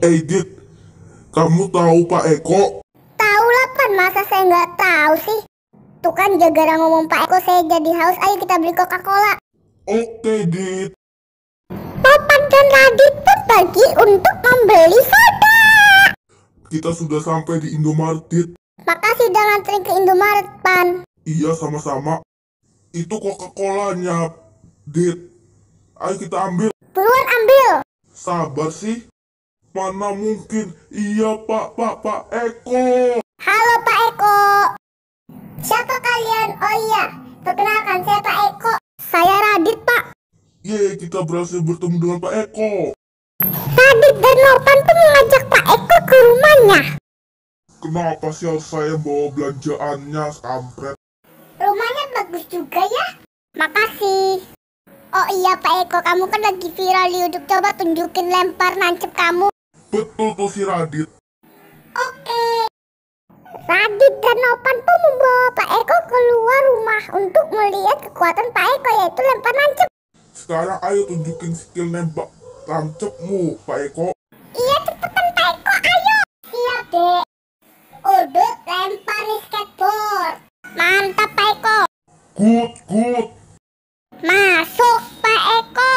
Edit, eh, kamu tahu Pak Eko? Tahu lah, Pan. Masa saya nggak tahu sih? Tuh kan gara-gara ngomong Pak Eko saya jadi haus. Ayo kita beli Coca-Cola. Oke, Dit. Papan dan Radit berbagi untuk membeli soda. Kita sudah sampai di Indomaret, Dit. Makasih udah nganterin ke Indomaret, Pan. Iya, sama-sama. Itu Coca-Colanya, Dit. Ayo kita ambil. Buruan ambil. Sabar sih. Mana mungkin? Iya Pak, Pak, Pak Eko. Halo Pak Eko. Siapa kalian? Oh iya, perkenalkan saya Pak Eko. Saya Radit Pak. Ye, kita berhasil bertemu dengan Pak Eko. Radit dan Nopan tuh mengajak Pak Eko ke rumahnya. Kenapa sih harus saya bawa belanjaannya, kampret? Rumahnya bagus juga ya. Makasih. Oh iya Pak Eko, kamu kan lagi viral di YouTube. Coba tunjukin lempar nancep kamu. Betul tuh si Radit. Oke. Radit dan Opan pun membawa Pak Eko keluar rumah untuk melihat kekuatan Pak Eko yaitu lempar lancip. Sekarang ayo tunjukin skill nembak lancipmu Pak Eko. Iya cepetan Pak Eko ayo. Iya, deh. Udut lempar skateboard. Mantap Pak Eko. Good good. Masuk Pak Eko.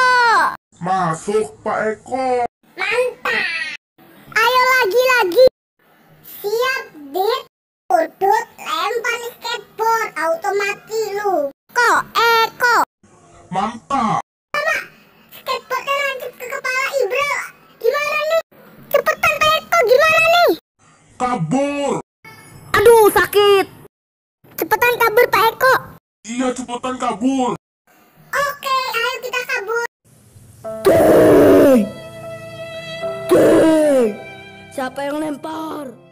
Masuk Pak Eko. Mantap lagi-lagi. Siap, Dit. Udut lempar skateboard, auto mati lu. kok Eko. Eh, Mantap. skateboardnya lanjut Gimana nih? Cepetan, Pak Eko, gimana nih? Kabur. Aduh, sakit. Cepetan kabur, Pak Eko. Iya, cepetan kabur. Siapa yang lempar?